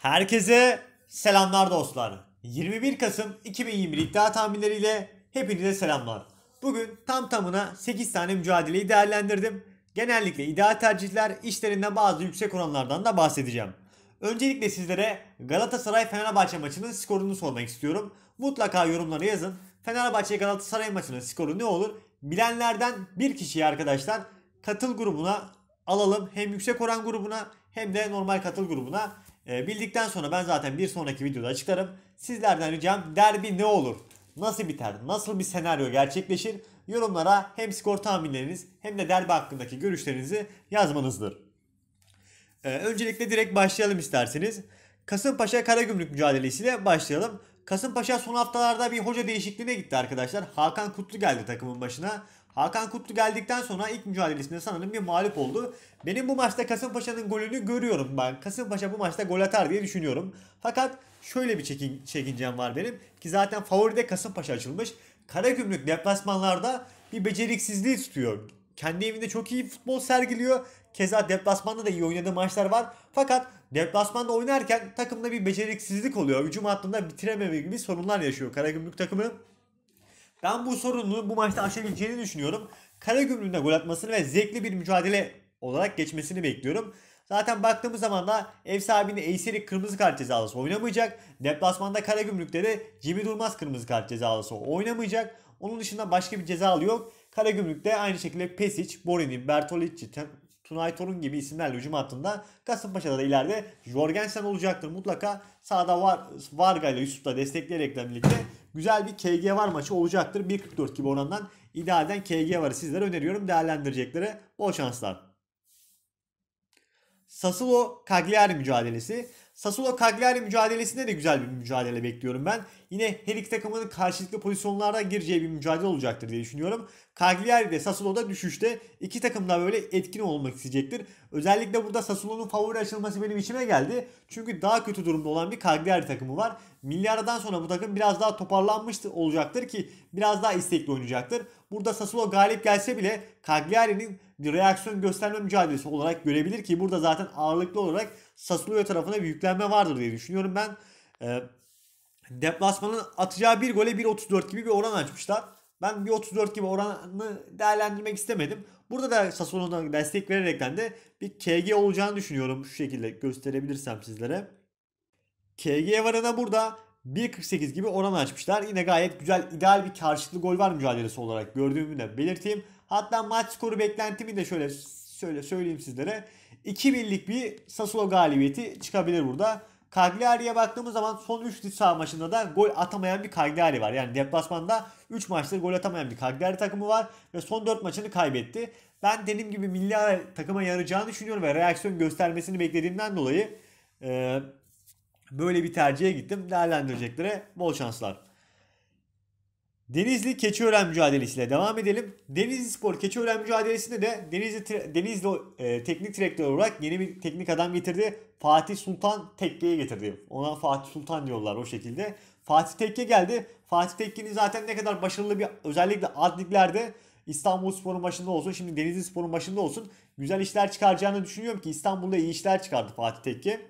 Herkese selamlar dostlar. 21 Kasım 2020 iddia tahminleriyle hepinize selamlar. Bugün tam tamına 8 tane mücadeleyi değerlendirdim. Genellikle iddia tercihler işlerinde bazı yüksek oranlardan da bahsedeceğim. Öncelikle sizlere Galatasaray Fenerbahçe maçının skorunu sormak istiyorum. Mutlaka yorumlara yazın. Fenerbahçe Galatasaray maçının skoru ne olur? Bilenlerden bir kişiyi arkadaşlar katıl grubuna alalım. Hem yüksek oran grubuna hem de normal katıl grubuna ee, bildikten sonra ben zaten bir sonraki videoda açıklarım. Sizlerden ricam derbi ne olur? Nasıl biter? Nasıl bir senaryo gerçekleşir? Yorumlara hem skor tahminleriniz hem de derbi hakkındaki görüşlerinizi yazmanızdır. E, öncelikle direkt başlayalım isterseniz. Kasımpaşa Karagümrük mücadelesiyle başlayalım. Kasımpaşa son haftalarda bir hoca değişikliğine gitti arkadaşlar. Hakan Kutlu geldi takımın başına. Hakan Kutlu geldikten sonra ilk mücadelesinde sanırım bir mağlup oldu. Benim bu maçta Kasımpaşa'nın golünü görüyorum ben. Kasımpaşa bu maçta gol atar diye düşünüyorum. Fakat şöyle bir çekin, çekincem var benim. Ki zaten favoride Kasımpaşa açılmış. Karagümrük deplasmanlarda bir beceriksizliği tutuyor. Kendi evinde çok iyi futbol sergiliyor. Keza deplasmanda da iyi oynadığı maçlar var. Fakat deplasmanda oynarken takımda bir beceriksizlik oluyor. Hücum hattında bitirememe gibi sorunlar yaşıyor Karagümrük takımı. Ben bu sorunu bu maçta aşabileceğini düşünüyorum. Karagümrük'ün de gol atmasını ve zevkli bir mücadele olarak geçmesini bekliyorum. Zaten baktığımız zaman da ev sahibini Eyseri kırmızı kart cezalısı oynamayacak. Deplasmanda Karagümrük'te de Jimmy Durmaz kırmızı kart cezalısı oynamayacak. Onun dışında başka bir cezalı yok. Karagümrük'te aynı şekilde Pesic, Borini, Bertolici, Tunay Torun gibi isimlerle hücum hattında Kasımpaşa'da da ileride Jorgensen olacaktır mutlaka. Sağda var, Varga ile Yusuf destekleyerek birlikte güzel bir KG var maçı olacaktır. 1.44 gibi orandan idealden KG varı sizlere öneriyorum değerlendireceklere. Bol şanslar. Sassuolo Cagliari mücadelesi. Sassuolo Cagliari mücadelesinde de güzel bir mücadele bekliyorum ben. Yine her iki takımın karşılıklı pozisyonlarda gireceği bir mücadele olacaktır diye düşünüyorum. Cagliari de Sassuolo da düşüşte. iki takım da böyle etkin olmak isteyecektir. Özellikle burada Sassuolo'nun favori açılması benim içime geldi. Çünkü daha kötü durumda olan bir Cagliari takımı var. Milyardan sonra bu takım biraz daha toparlanmış olacaktır ki biraz daha istekli oynayacaktır. Burada Sassuolo galip gelse bile Cagliari'nin bir reaksiyon gösterme mücadelesi olarak görebilir ki burada zaten ağırlıklı olarak Sassuolo tarafına bir yüklenme vardır diye düşünüyorum ben. E, deplasmanın atacağı bir gole 1.34 gibi bir oran açmışlar. Ben bir 34 gibi oranı değerlendirmek istemedim. Burada da Sassuolo'na destek vererekten de bir KG olacağını düşünüyorum. Şu şekilde gösterebilirsem sizlere. KG varına burada 1.48 gibi oran açmışlar. Yine gayet güzel ideal bir karşılıklı gol var mücadelesi olarak gördüğümü de belirteyim. Hatta maç skoru beklentimi de şöyle şöyle söyleyeyim sizlere. 2-1'lik bir Sassuolo galibiyeti çıkabilir burada. Cagliari'ye baktığımız zaman son 3 iç saha maçında da gol atamayan bir Cagliari var. Yani deplasmanda 3 maçtır gol atamayan bir Cagliari takımı var ve son 4 maçını kaybetti. Ben dediğim gibi milli takıma yarayacağını düşünüyorum ve reaksiyon göstermesini beklediğimden dolayı e, böyle bir tercihe gittim. Değerlendireceklere bol şanslar. Denizli Keçiören mücadelesiyle devam edelim. Denizli Spor Keçiören mücadelesinde de Denizli, Denizli e, teknik direktör olarak yeni bir teknik adam getirdi. Fatih Sultan tekkeye getirdi. Ona Fatih Sultan diyorlar o şekilde. Fatih Tekke geldi. Fatih Tekke'nin zaten ne kadar başarılı bir özellikle adliklerde İstanbul Spor'un başında olsun şimdi Denizli Spor'un başında olsun güzel işler çıkaracağını düşünüyorum ki İstanbul'da iyi işler çıkardı Fatih Tekke.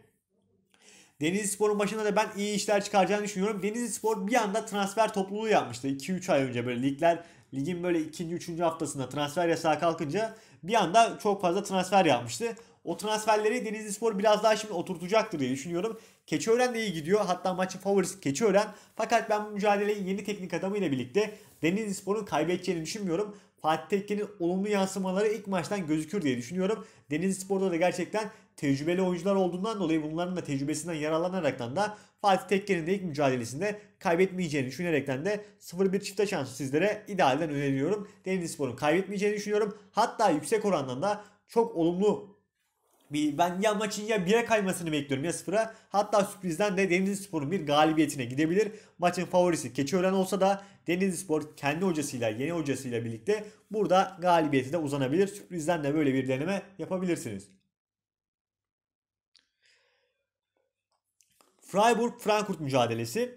Denizli Spor'un başında da ben iyi işler çıkaracağını düşünüyorum. Denizli Spor bir anda transfer topluluğu yapmıştı. 2-3 ay önce böyle ligler ligin böyle 2. 3. haftasında transfer yasağı kalkınca bir anda çok fazla transfer yapmıştı. O transferleri Denizli Spor biraz daha şimdi oturtacaktır diye düşünüyorum. Keçiören de iyi gidiyor. Hatta maçın favorisi Keçiören. Fakat ben bu mücadeleyi yeni teknik adamıyla birlikte Denizli Spor'un kaybedeceğini düşünmüyorum. Fatih Tekke'nin olumlu yansımaları ilk maçtan gözükür diye düşünüyorum. Denizli Spor'da da gerçekten tecrübeli oyuncular olduğundan dolayı bunların da tecrübesinden yararlanaraktan da Fatih Tekke'nin de ilk mücadelesinde kaybetmeyeceğini düşünerekten de 0-1 çifte şansı sizlere idealden öneriyorum. Spor'un kaybetmeyeceğini düşünüyorum. Hatta yüksek orandan da çok olumlu bir, ben ya maçın ya 1'e kaymasını bekliyorum ya 0'a. Hatta sürprizden de Spor'un bir galibiyetine gidebilir. Maçın favorisi Keçiören olsa da Spor kendi hocasıyla, yeni hocasıyla birlikte burada galibiyeti de uzanabilir. Sürprizden de böyle bir deneme yapabilirsiniz. Freiburg-Frankfurt mücadelesi.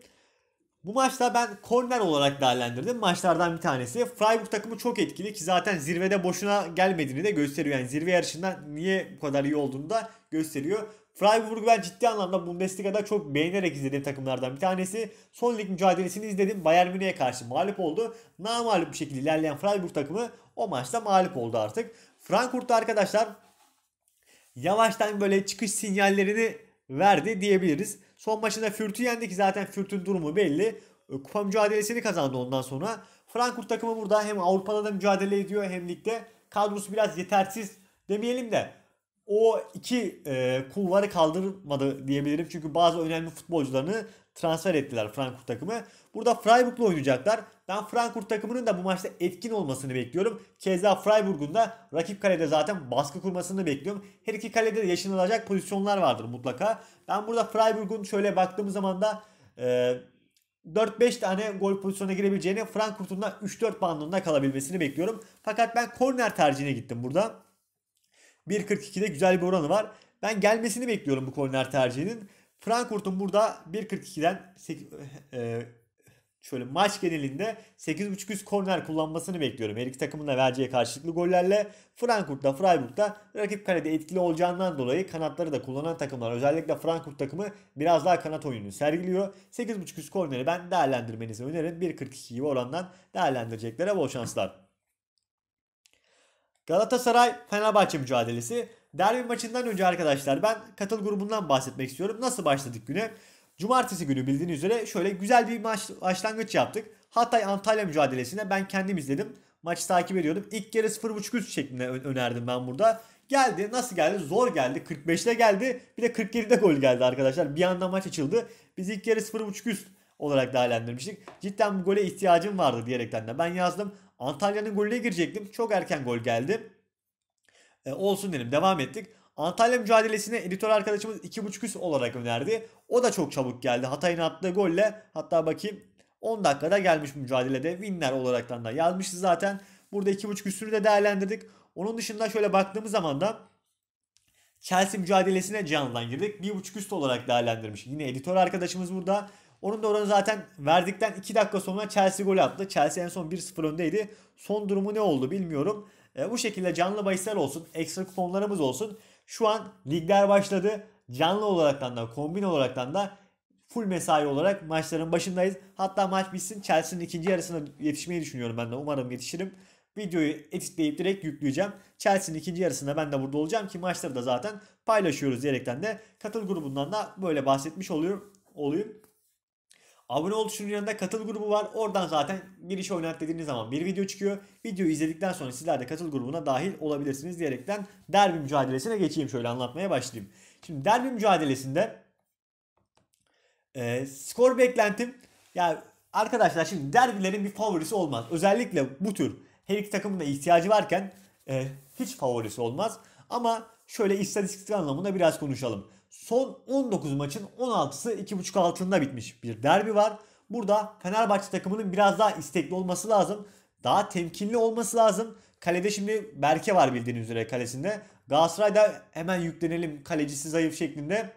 Bu maçta ben korner olarak değerlendirdim. Maçlardan bir tanesi. Freiburg takımı çok etkili ki zaten zirvede boşuna gelmediğini de gösteriyor. Yani zirve yarışından niye bu kadar iyi olduğunu da gösteriyor. Freiburg'u ben ciddi anlamda Bundesliga'da çok beğenerek izlediğim takımlardan bir tanesi. Son lig mücadelesini izledim. Bayern Münih'e karşı mağlup oldu. Namalip bir şekilde ilerleyen Freiburg takımı o maçta mağlup oldu artık. Frankfurt'ta arkadaşlar yavaştan böyle çıkış sinyallerini verdi diyebiliriz. Son maçında Fürth'ü yendi ki zaten Fürth'ün durumu belli. E, kupa mücadelesini kazandı ondan sonra. Frankfurt takımı burada hem Avrupa'da da mücadele ediyor hem ligde. Kadrosu biraz yetersiz demeyelim de o iki e, kulvarı kaldırmadı diyebilirim. Çünkü bazı önemli futbolcularını transfer ettiler Frankfurt takımı. Burada Freiburg'la oynayacaklar. Ben Frankfurt takımının da bu maçta etkin olmasını bekliyorum. Keza Freiburg'un da rakip kalede zaten baskı kurmasını bekliyorum. Her iki kalede de yaşanılacak pozisyonlar vardır mutlaka. Ben burada Freiburg'un şöyle baktığımız zaman da e, 4-5 tane gol pozisyonuna girebileceğini Frankfurt'un da 3-4 bandında kalabilmesini bekliyorum. Fakat ben korner tercihine gittim burada. 1.42'de güzel bir oranı var. Ben gelmesini bekliyorum bu korner tercihinin. Frankfurt'un burada 1.42'den e, şöyle maç genelinde 8.5 üst korner kullanmasını bekliyorum. Her iki takımın da vereceği karşılıklı gollerle Frankfurt'ta Freiburg'da rakip kalede etkili olacağından dolayı kanatları da kullanan takımlar özellikle Frankfurt takımı biraz daha kanat oyununu sergiliyor. 8.5 üst korneri ben değerlendirmenizi öneririm. 142'yi gibi orandan değerlendireceklere bol şanslar. Galatasaray Fenerbahçe mücadelesi. Derbi maçından önce arkadaşlar ben katıl grubundan bahsetmek istiyorum. Nasıl başladık güne? Cumartesi günü bildiğiniz üzere şöyle güzel bir maç, başlangıç yaptık. Hatay Antalya mücadelesine ben kendim izledim. Maçı takip ediyordum. İlk yarı 0.5 üst şeklinde önerdim ben burada. Geldi. Nasıl geldi? Zor geldi. 45'te geldi. Bir de 47'de gol geldi arkadaşlar. Bir anda maç açıldı. Biz ilk yarı 0.5 üst olarak değerlendirmiştik. Cidden bu gole ihtiyacım vardı diyerekten de ben yazdım. Antalya'nın golüne girecektim. Çok erken gol geldi. E, olsun dedim devam ettik. Antalya mücadelesine editör arkadaşımız 2.5 üst olarak önerdi. O da çok çabuk geldi. Hatay'ın attığı golle hatta bakayım 10 dakikada gelmiş mücadelede. Winner olaraktan da yazmıştı zaten. Burada 2.5 üstünü de değerlendirdik. Onun dışında şöyle baktığımız zaman da Chelsea mücadelesine canlıdan girdik. 1.5 üst olarak değerlendirmiş. Yine editör arkadaşımız burada onun da oranı zaten verdikten 2 dakika sonra Chelsea gol attı. Chelsea en son 1-0 öndeydi. Son durumu ne oldu bilmiyorum. E, bu şekilde canlı bahisler olsun. Ekstra kuponlarımız olsun. Şu an ligler başladı. Canlı olaraktan da kombin olaraktan da full mesai olarak maçların başındayız. Hatta maç bitsin Chelsea'nin ikinci yarısına yetişmeyi düşünüyorum ben de. Umarım yetişirim. Videoyu editleyip direkt yükleyeceğim. Chelsea'nin ikinci yarısında ben de burada olacağım ki maçları da zaten paylaşıyoruz diyerekten de katıl grubundan da böyle bahsetmiş oluyorum. olayım. Abone ol tuşunun yanında katıl grubu var. Oradan zaten giriş oynat dediğiniz zaman bir video çıkıyor. Videoyu izledikten sonra sizler de katıl grubuna dahil olabilirsiniz diyerekten derbi mücadelesine geçeyim. Şöyle anlatmaya başlayayım. Şimdi derbi mücadelesinde e, skor beklentim yani arkadaşlar şimdi derbilerin bir favorisi olmaz. Özellikle bu tür her iki takımın da ihtiyacı varken e, hiç favorisi olmaz. Ama şöyle istatistik anlamında biraz konuşalım son 19 maçın 16'sı 2.5 altında bitmiş bir derbi var. Burada Fenerbahçe takımının biraz daha istekli olması lazım. Daha temkinli olması lazım. Kalede şimdi Berke var bildiğiniz üzere kalesinde. Galatasaray'da hemen yüklenelim kalecisi zayıf şeklinde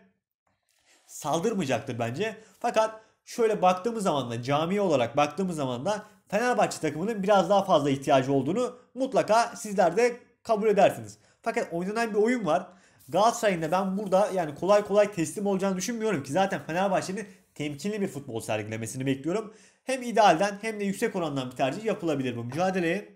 saldırmayacaktır bence. Fakat şöyle baktığımız zaman da cami olarak baktığımız zaman da Fenerbahçe takımının biraz daha fazla ihtiyacı olduğunu mutlaka sizler de kabul edersiniz. Fakat oynanan bir oyun var. Galatasaray'ın da ben burada yani kolay kolay teslim olacağını düşünmüyorum ki zaten Fenerbahçe'nin temkinli bir futbol sergilemesini bekliyorum. Hem idealden hem de yüksek orandan bir tercih yapılabilir bu mücadeleye.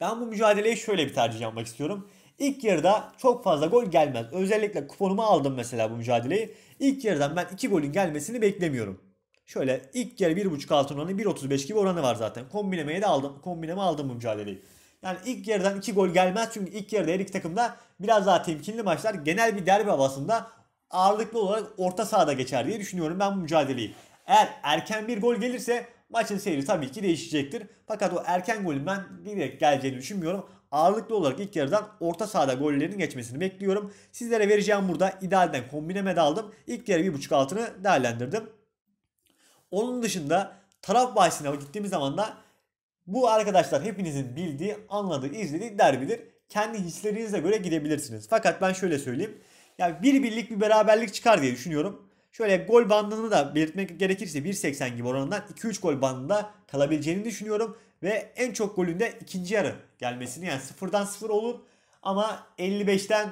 Ben bu mücadeleyi şöyle bir tercih yapmak istiyorum. İlk yarıda çok fazla gol gelmez. Özellikle kuponumu aldım mesela bu mücadeleyi. İlk yarıdan ben 2 golün gelmesini beklemiyorum. Şöyle ilk yarı 1.5 altın oranı 1.35 gibi oranı var zaten. Kombinemeye de aldım. Kombineme aldım bu mücadeleyi. Yani ilk yarıdan 2 gol gelmez çünkü ilk yarıda her iki takım da biraz daha temkinli maçlar. Genel bir derbi havasında ağırlıklı olarak orta sahada geçer diye düşünüyorum ben bu mücadeleyi. Eğer erken bir gol gelirse maçın seyri tabii ki değişecektir. Fakat o erken golün ben direkt geleceğini düşünmüyorum. Ağırlıklı olarak ilk yarıdan orta sahada gollerin geçmesini bekliyorum. Sizlere vereceğim burada idealden kombineme daldım. İlk yarı 1.5 altını değerlendirdim. Onun dışında taraf bahisine gittiğimiz zaman da bu arkadaşlar hepinizin bildiği, anladığı, izlediği derbidir. Kendi hislerinize göre gidebilirsiniz. Fakat ben şöyle söyleyeyim. Yani bir birlik bir beraberlik çıkar diye düşünüyorum. Şöyle gol bandını da belirtmek gerekirse 1.80 gibi oranından 2-3 gol bandında kalabileceğini düşünüyorum. Ve en çok golünde ikinci yarı gelmesini yani sıfırdan sıfır olur. Ama 55'ten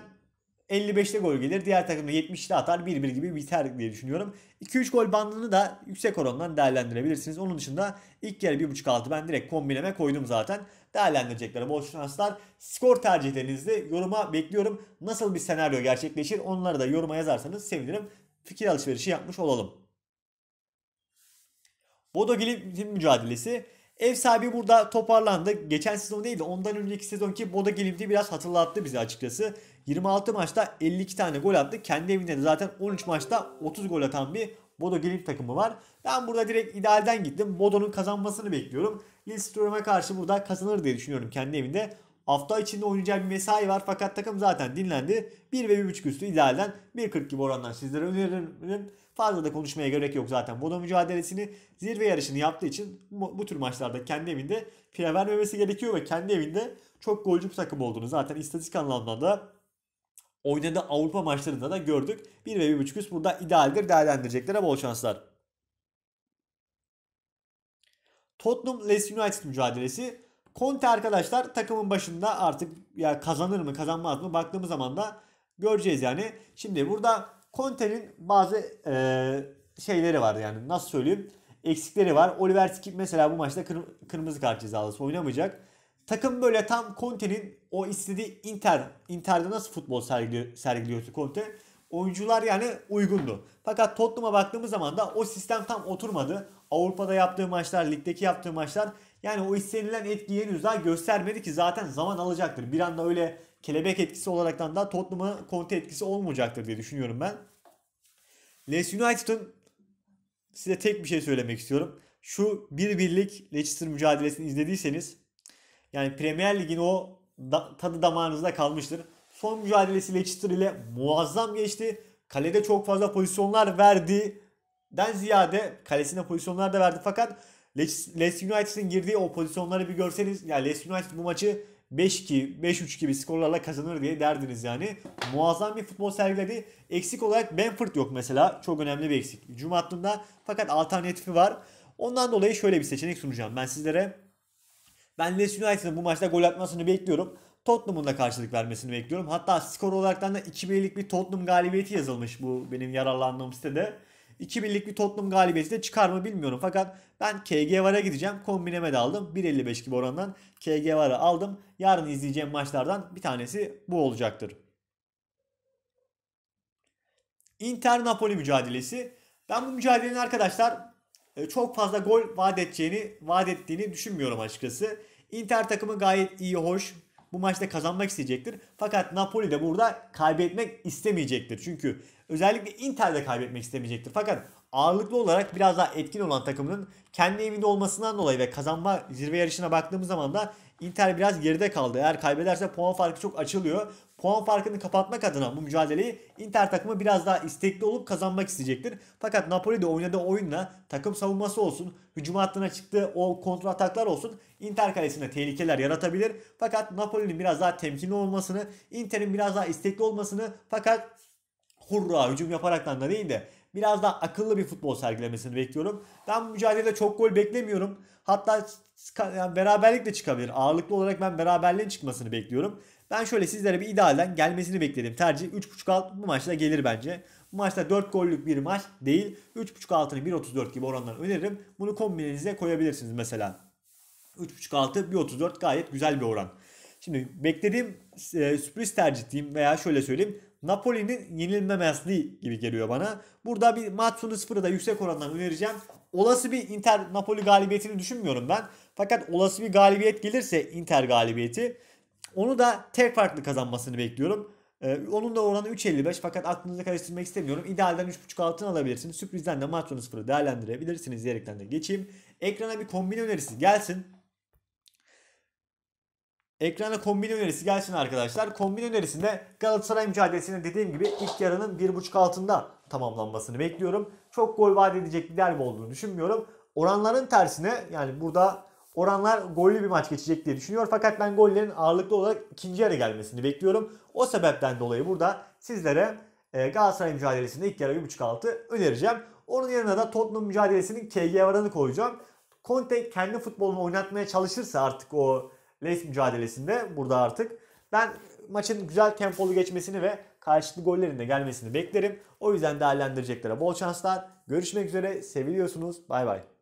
55'te gol gelir. Diğer takım da 70'te atar. 1-1 gibi biter diye düşünüyorum. 2-3 gol bandını da yüksek orandan değerlendirebilirsiniz. Onun dışında ilk yarı 1.5-6 ben direkt kombineme koydum zaten. Değerlendirecekler bol şanslar. Skor tercihlerinizi yoruma bekliyorum. Nasıl bir senaryo gerçekleşir onları da yoruma yazarsanız sevinirim. Fikir alışverişi yapmış olalım. Bodo Glimt'in mücadelesi. Ev sahibi burada toparlandı. Geçen sezon değil de ondan önceki sezonki Boda Glimt'i biraz hatırlattı bize açıkçası. 26 maçta 52 tane gol attı. Kendi evinde de zaten 13 maçta 30 gol atan bir Bodo Glimt takımı var. Ben burada direkt idealden gittim. Bodo'nun kazanmasını bekliyorum. Lillestrøm'e karşı burada kazanır diye düşünüyorum kendi evinde. Hafta içinde oynayacağı bir mesai var fakat takım zaten dinlendi. 1 ve 1.5 üstü idealden 1.40 gibi orandan sizlere öneririm. Fazla da konuşmaya gerek yok zaten. Bodo mücadelesini zirve yarışını yaptığı için bu, tür maçlarda kendi evinde pire vermemesi gerekiyor ve kendi evinde çok golcü bir takım olduğunu zaten istatistik anlamında da oynadığı Avrupa maçlarında da gördük. 1 ve 1.5 üst burada idealdir değerlendirecekler bol şanslar. Tottenham Leicester United mücadelesi. Conte arkadaşlar takımın başında artık ya kazanır mı kazanmaz mı baktığımız zaman da göreceğiz yani. Şimdi burada Conte'nin bazı e, şeyleri var yani nasıl söyleyeyim eksikleri var. Oliver Skip mesela bu maçta kır, kırmızı kart cezalısı oynamayacak. Takım böyle tam Conte'nin o istediği Inter, Inter'de nasıl futbol sergiliyor, sergiliyordu Conte. Oyuncular yani uygundu. Fakat Tottenham'a baktığımız zaman da o sistem tam oturmadı. Avrupa'da yaptığı maçlar, ligdeki yaptığı maçlar yani o istenilen etkiyi henüz daha göstermedi ki zaten zaman alacaktır. Bir anda öyle kelebek etkisi olaraktan da Tottenham'a Conte etkisi olmayacaktır diye düşünüyorum ben. Leeds United'ın size tek bir şey söylemek istiyorum. Şu bir birlik Leicester mücadelesini izlediyseniz yani Premier Lig'in o da, tadı damağınızda kalmıştır. Son mücadelesi Leicester ile muazzam geçti. Kalede çok fazla pozisyonlar verdi. Den ziyade kalesinde pozisyonlar da verdi fakat Leicester United'in girdiği o pozisyonları bir görseniz yani Leicester United bu maçı 5-2, 5-3 gibi skorlarla kazanır diye derdiniz yani. Muazzam bir futbol sergiledi. Eksik olarak Benford yok mesela. Çok önemli bir eksik. Hücum hattında fakat alternatifi var. Ondan dolayı şöyle bir seçenek sunacağım ben sizlere. Ben Leeds United'ın bu maçta gol atmasını bekliyorum. Tottenham'ın da karşılık vermesini bekliyorum. Hatta skor olarak da 2-1'lik bir Tottenham galibiyeti yazılmış bu benim yararlandığım sitede. 2-1'lik bir Tottenham galibiyeti de çıkar mı bilmiyorum. Fakat ben KG Var'a gideceğim. Kombineme de aldım. 1.55 gibi orandan KG Var'a aldım. Yarın izleyeceğim maçlardan bir tanesi bu olacaktır. Inter Napoli mücadelesi. Ben bu mücadelenin arkadaşlar e, çok fazla gol vaat edeceğini, vaat ettiğini düşünmüyorum açıkçası. Inter takımı gayet iyi, hoş. Bu maçta kazanmak isteyecektir. Fakat Napoli de burada kaybetmek istemeyecektir. Çünkü özellikle Inter de kaybetmek istemeyecektir. Fakat ağırlıklı olarak biraz daha etkin olan takımının kendi evinde olmasından dolayı ve kazanma zirve yarışına baktığımız zaman da Inter biraz geride kaldı. Eğer kaybederse puan farkı çok açılıyor. Puan farkını kapatmak adına bu mücadeleyi Inter takımı biraz daha istekli olup kazanmak isteyecektir. Fakat Napoli de oynadığı oyunla takım savunması olsun, hücum hattına çıktığı o kontra ataklar olsun Inter kalesinde tehlikeler yaratabilir. Fakat Napoli'nin biraz daha temkinli olmasını, Inter'in biraz daha istekli olmasını fakat hurra hücum yaparaktan da değil de biraz daha akıllı bir futbol sergilemesini bekliyorum. Ben bu mücadelede çok gol beklemiyorum. Hatta yani beraberlik de çıkabilir. Ağırlıklı olarak ben beraberliğin çıkmasını bekliyorum. Ben şöyle sizlere bir idealden gelmesini bekledim. tercih 3.5 alt bu maçta gelir bence. Bu maçta 4 gollük bir maç değil. 3.5 altını 1.34 gibi oranlar öneririm. Bunu kombinenize koyabilirsiniz mesela. 3.5 altı 1.34 gayet güzel bir oran. Şimdi beklediğim e, sürpriz tercih diyeyim veya şöyle söyleyeyim. Napoli'nin yenilmemezliği gibi geliyor bana. Burada bir Matsun'u sıfırı da yüksek orandan önereceğim. Olası bir Inter Napoli galibiyetini düşünmüyorum ben. Fakat olası bir galibiyet gelirse Inter galibiyeti onu da tek farklı kazanmasını bekliyorum. Ee, onun da oranı 3.55 fakat aklınızda karıştırmak istemiyorum. İdealden 3.5 altın alabilirsiniz. Sürprizden de Matsun'u sıfırı değerlendirebilirsiniz diyerekten de geçeyim. Ekrana bir kombin önerisi gelsin. Ekrana kombin önerisi gelsin arkadaşlar. Kombin önerisinde Galatasaray mücadelesinin dediğim gibi ilk yarının 1.5 altında tamamlanmasını bekliyorum. Çok gol vaat edecek bir derbi olduğunu düşünmüyorum. Oranların tersine yani burada oranlar gollü bir maç geçecek diye düşünüyor. Fakat ben gollerin ağırlıklı olarak ikinci yarı gelmesini bekliyorum. O sebepten dolayı burada sizlere e, Galatasaray mücadelesinde ilk yarı 1.5 altı önereceğim. Onun yanına da Tottenham mücadelesinin KG varanı koyacağım. Conte kendi futbolunu oynatmaya çalışırsa artık o Leeds mücadelesinde burada artık. Ben maçın güzel tempolu geçmesini ve karşılıklı gollerin de gelmesini beklerim. O yüzden değerlendireceklere bol şanslar. Görüşmek üzere. Seviliyorsunuz. Bay bay.